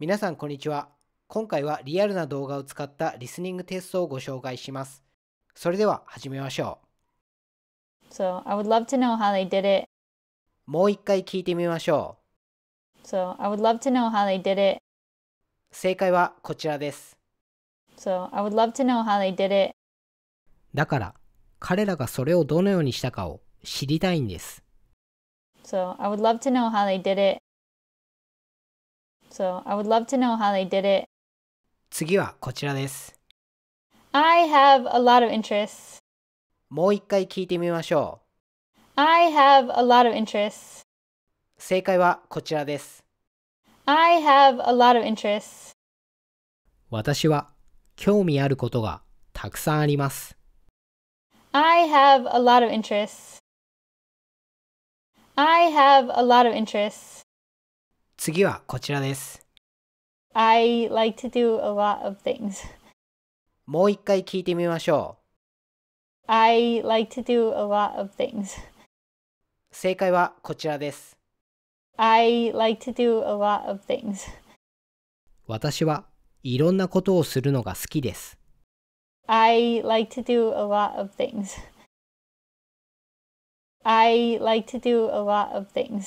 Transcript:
皆さんこんにちは。今回はリアルな動画を使ったリスニングテストをご紹介します。それでは始めましょう。So, I would love to know how they did it. もう一回聞いてみましょう。So, I would love to know how they did it. 正解はこちらです。So, I would love to know how they did it. だから、彼らがそれをどのようにしたかを知りたいんです。So, I would love to know how they did it. So I would love to know how they did it. 次はこちらです。I have a lot of interests. もう一回聞いてみましょう。I have a lot of interests. 正解はこちらです。I have a lot of interests. 私は興味あることがたくさんあります。I have a lot of interests. I have a lot of interests. 次はこちらです。I like to do a lot of things. もう一回聞いてみましょう。I like to do a lot of things. 正解はこちらです。I like to do a lot of things. 私はいろんなことをするのが好きです。I like to do a lot of things. I like to do a lot of things.